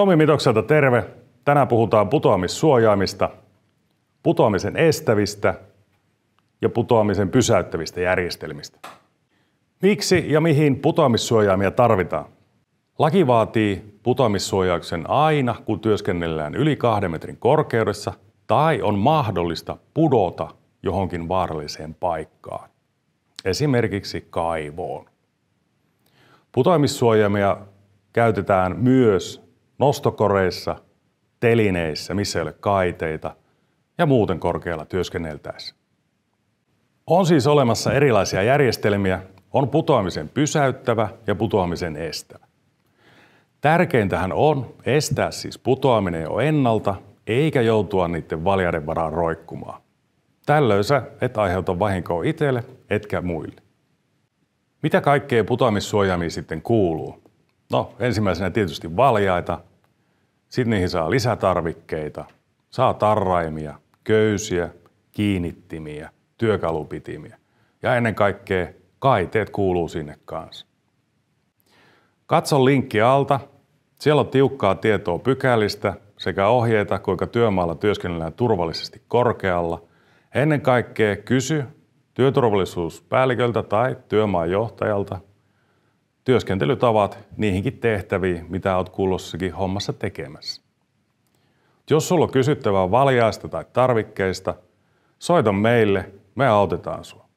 Tomi Mitokselta terve. Tänään puhutaan putoamissuojaimista, putoamisen estävistä ja putoamisen pysäyttävistä järjestelmistä. Miksi ja mihin putoamissuojaimia tarvitaan? Laki vaatii putoamissuojauksen aina, kun työskennellään yli kahden metrin korkeudessa tai on mahdollista pudota johonkin vaaralliseen paikkaan, esimerkiksi kaivoon. Putoamissuojaimia käytetään myös nostokoreissa, telineissä, missä ei ole kaiteita ja muuten korkealla työskenneltäessä. On siis olemassa erilaisia järjestelmiä, on putoamisen pysäyttävä ja putoamisen estävä. Tärkeintähän on estää siis putoaminen jo ennalta, eikä joutua niiden valjaiden varaan roikkumaan. Tällöin sä et aiheuta vahinkoa itselle etkä muille. Mitä kaikkea putoamissuojaamiin sitten kuuluu? No ensimmäisenä tietysti valjaita, sitten niihin saa lisätarvikkeita, saa tarraimia, köysiä, kiinnittimiä, työkalupitimiä ja ennen kaikkea kaiteet kuuluu sinne kanssa. Katso linkki alta. Siellä on tiukkaa tietoa pykälistä sekä ohjeita, kuinka työmaalla työskennellään turvallisesti korkealla. Ennen kaikkea kysy työturvallisuuspäälliköltä tai työmaan johtajalta työskentelytavat niihinkin tehtäviin, mitä olet kulloisessakin hommassa tekemässä. Jos sulla on kysyttävää valjaista tai tarvikkeista, soita meille, me autetaan sinua.